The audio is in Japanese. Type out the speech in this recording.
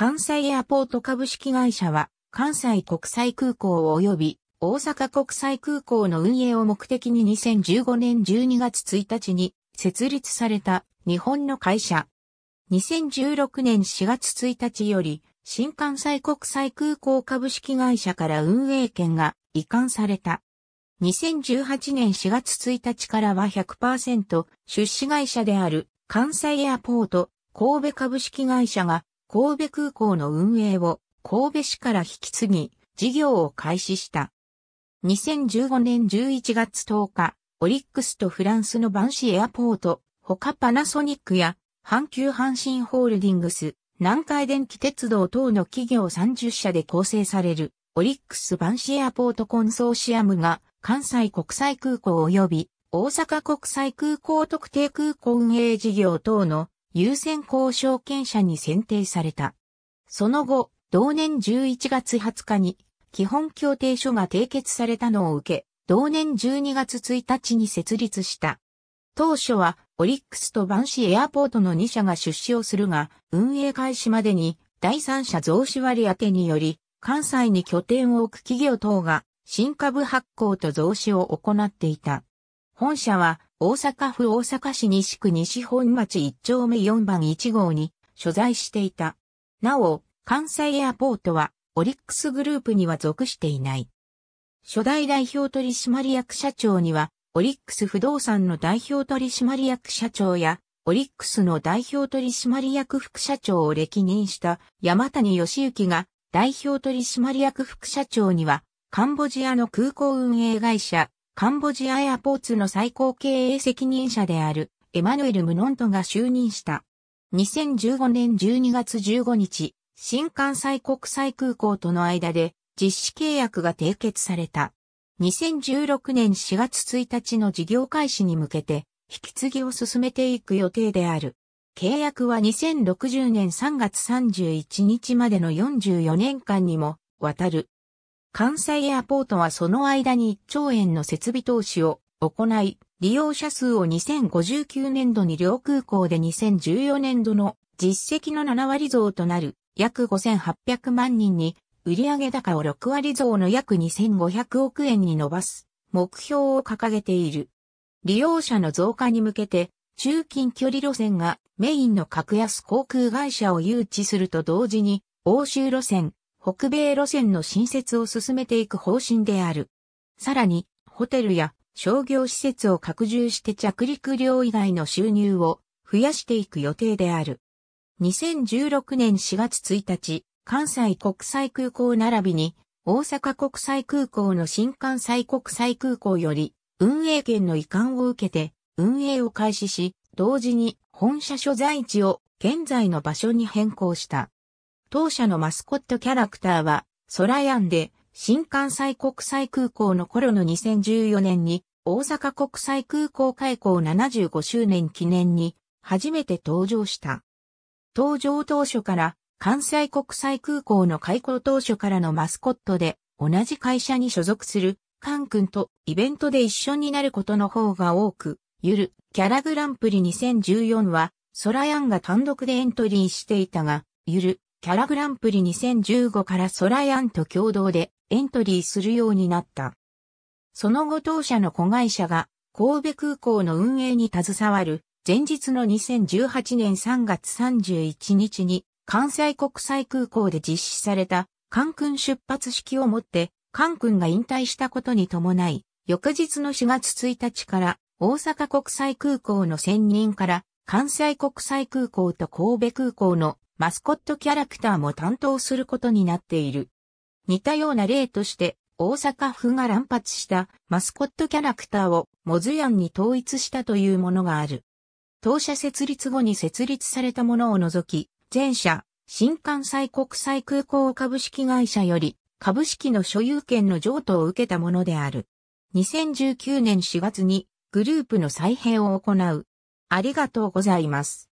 関西エアポート株式会社は、関西国際空港及び大阪国際空港の運営を目的に2015年12月1日に設立された日本の会社。2016年4月1日より、新関西国際空港株式会社から運営権が移管された。2018年4月1日からは100%出資会社である関西エアポート神戸株式会社が神戸空港の運営を神戸市から引き継ぎ、事業を開始した。2015年11月10日、オリックスとフランスのバンシエアポート、他パナソニックや阪急阪神ホールディングス、南海電気鉄道等の企業30社で構成されるオリックスバンシエアポートコンソーシアムが関西国際空港及び大阪国際空港特定空港運営事業等の優先交渉権者に選定された。その後、同年11月20日に基本協定書が締結されたのを受け、同年12月1日に設立した。当初はオリックスとバンシエアポートの2社が出資をするが、運営開始までに第三者増資割当により、関西に拠点を置く企業等が新株発行と増資を行っていた。本社は大阪府大阪市西区西本町1丁目4番1号に所在していた。なお、関西エアポートはオリックスグループには属していない。初代代表取締役社長には、オリックス不動産の代表取締役社長や、オリックスの代表取締役副社長を歴任した山谷義行が代表取締役副社長には、カンボジアの空港運営会社カンボジアエアポーツの最高経営責任者であるエマヌエル・ムノントが就任した。2015年12月15日、新関西国際空港との間で実施契約が締結された。2016年4月1日の事業開始に向けて、引き継ぎを進めていく予定である。契約は2060年3月31日までの44年間にもわたる。関西エアポートはその間に1兆円の設備投資を行い、利用者数を2059年度に両空港で2014年度の実績の7割増となる約5800万人に売上高を6割増の約2500億円に伸ばす目標を掲げている。利用者の増加に向けて中近距離路線がメインの格安航空会社を誘致すると同時に欧州路線、北米路線の新設を進めていく方針である。さらに、ホテルや商業施設を拡充して着陸料以外の収入を増やしていく予定である。2016年4月1日、関西国際空港並びに大阪国際空港の新関西国際空港より運営権の移管を受けて運営を開始し、同時に本社所在地を現在の場所に変更した。当社のマスコットキャラクターは、ソラヤンで、新関西国際空港の頃の2014年に、大阪国際空港開港75周年記念に、初めて登場した。登場当初から、関西国際空港の開港当初からのマスコットで、同じ会社に所属する、カン君とイベントで一緒になることの方が多く、ゆる、キャラグランプリ2014は、ソラヤンが単独でエントリーしていたが、ゆる、キャラグランプリ2015からソライアンと共同でエントリーするようになった。その後当社の子会社が神戸空港の運営に携わる前日の2018年3月31日に関西国際空港で実施された関空出発式をもって関空が引退したことに伴い翌日の4月1日から大阪国際空港の専任から関西国際空港と神戸空港のマスコットキャラクターも担当することになっている。似たような例として、大阪府が乱発したマスコットキャラクターをモズヤンに統一したというものがある。当社設立後に設立されたものを除き、前社、新関西国際空港株式会社より株式の所有権の譲渡を受けたものである。2019年4月にグループの再編を行う。ありがとうございます。